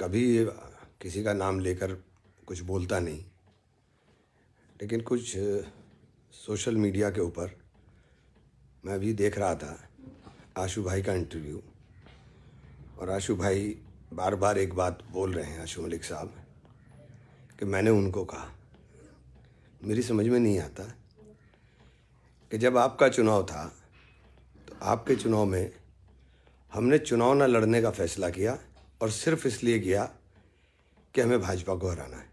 कभी किसी का नाम लेकर कुछ बोलता नहीं लेकिन कुछ सोशल मीडिया के ऊपर मैं अभी देख रहा था आशु भाई का इंटरव्यू और आशु भाई बार बार एक बात बोल रहे हैं आशु मलिक साहब कि मैंने उनको कहा मेरी समझ में नहीं आता कि जब आपका चुनाव था तो आपके चुनाव में हमने चुनाव न लड़ने का फैसला किया और सिर्फ इसलिए गया कि हमें भाजपा को हराना है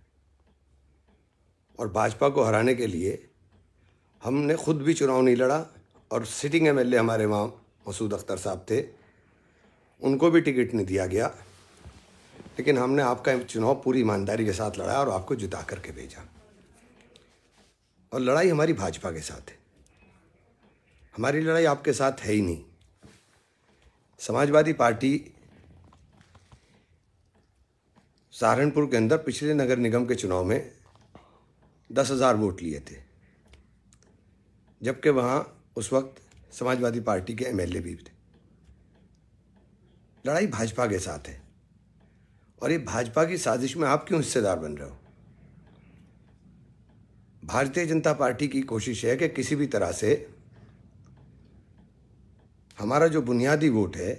और भाजपा को हराने के लिए हमने खुद भी चुनाव नहीं लड़ा और सिटिंग एमएलए हमारे वहाँ मसूद अख्तर साहब थे उनको भी टिकट नहीं दिया गया लेकिन हमने आपका चुनाव पूरी ईमानदारी के साथ लड़ा और आपको जिता करके भेजा और लड़ाई हमारी भाजपा के साथ है हमारी लड़ाई आपके साथ है ही नहीं समाजवादी पार्टी सहारनपुर के अंदर पिछले नगर निगम के चुनाव में दस हज़ार वोट लिए थे जबकि वहाँ उस वक्त समाजवादी पार्टी के एमएलए भी थे लड़ाई भाजपा के साथ है और ये भाजपा की साजिश में आप क्यों हिस्सेदार बन रहे हो भारतीय जनता पार्टी की कोशिश है कि किसी भी तरह से हमारा जो बुनियादी वोट है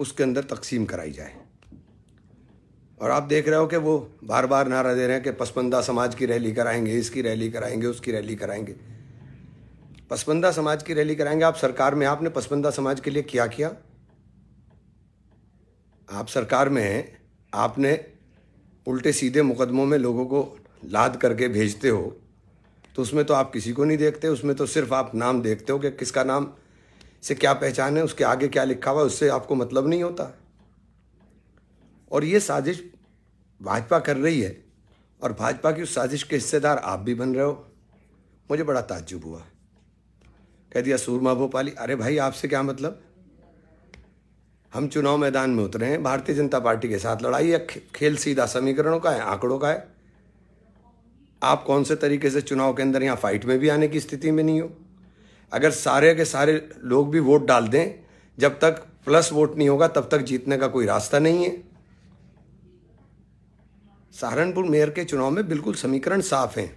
उसके अंदर तकसीम कराई जाए और आप देख रहे हो कि वो बार बार नारा दे रहे हैं कि पसमंदा समाज की रैली कराएंगे इसकी रैली कराएंगे उसकी रैली कराएंगे पसमंदा समाज की रैली कराएंगे आप सरकार में आपने पसमंदा समाज के लिए क्या किया आप सरकार में हैं आपने उल्टे सीधे मुकदमों में लोगों को लाद करके भेजते हो तो उसमें तो आप किसी को नहीं देखते उसमें तो सिर्फ आप नाम देखते हो कि किसका नाम से क्या पहचान है उसके आगे क्या लिखा हुआ है उससे आपको मतलब नहीं होता और ये साजिश भाजपा कर रही है और भाजपा की उस साजिश के हिस्सेदार आप भी बन रहे हो मुझे बड़ा ताज्जुब हुआ कह दिया सूरमा भोपाली अरे भाई आपसे क्या मतलब हम चुनाव मैदान में उतरे हैं भारतीय जनता पार्टी के साथ लड़ाई या खेल सीधा समीकरणों का है आंकड़ों का है आप कौन से तरीके से चुनाव के अंदर यहाँ फाइट में भी आने की स्थिति में नहीं हो अगर सारे के सारे लोग भी वोट डाल दें जब तक प्लस वोट नहीं होगा तब तक जीतने का कोई रास्ता नहीं है सहारनपुर मेयर के चुनाव में बिल्कुल समीकरण साफ हैं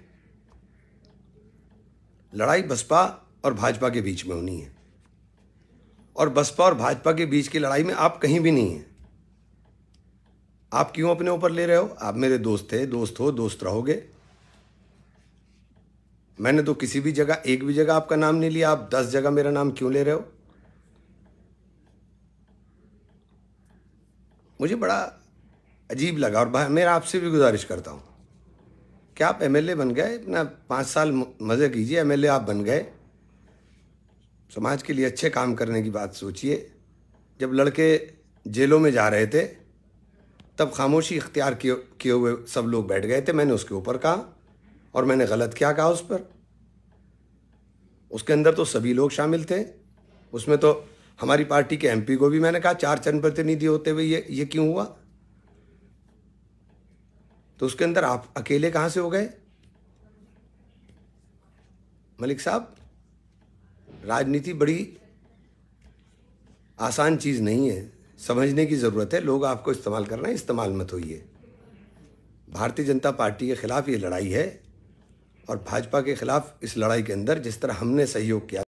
लड़ाई बसपा और भाजपा के बीच में होनी है और बसपा और भाजपा के बीच की लड़ाई में आप कहीं भी नहीं हैं आप क्यों अपने ऊपर ले रहे हो आप मेरे दोस्त थे दोस्त हो दोस्त रहोगे मैंने तो किसी भी जगह एक भी जगह आपका नाम नहीं लिया आप दस जगह मेरा नाम क्यों ले रहे हो मुझे बड़ा अजीब लगा और भाई मेरा आपसे भी गुजारिश करता हूँ कि आप एमएलए बन गए अपना पाँच साल मज़े कीजिए एमएलए आप बन गए समाज के लिए अच्छे काम करने की बात सोचिए जब लड़के जेलों में जा रहे थे तब खामोशी इख्तियार किए हुए सब लोग बैठ गए थे मैंने उसके ऊपर कहा और मैंने गलत क्या कहा उस पर उसके अंदर तो सभी लोग शामिल थे उसमें तो हमारी पार्टी के एमपी को भी मैंने कहा चार जनप्रतिनिधि होते हुए ये ये क्यों हुआ तो उसके अंदर आप अकेले कहाँ से हो गए मलिक साहब राजनीति बड़ी आसान चीज़ नहीं है समझने की ज़रूरत है लोग आपको इस्तेमाल कर रहे हैं इस्तेमाल मत होइए भारतीय जनता पार्टी के ख़िलाफ़ ये लड़ाई है और भाजपा के ख़िलाफ़ इस लड़ाई के अंदर जिस तरह हमने सहयोग किया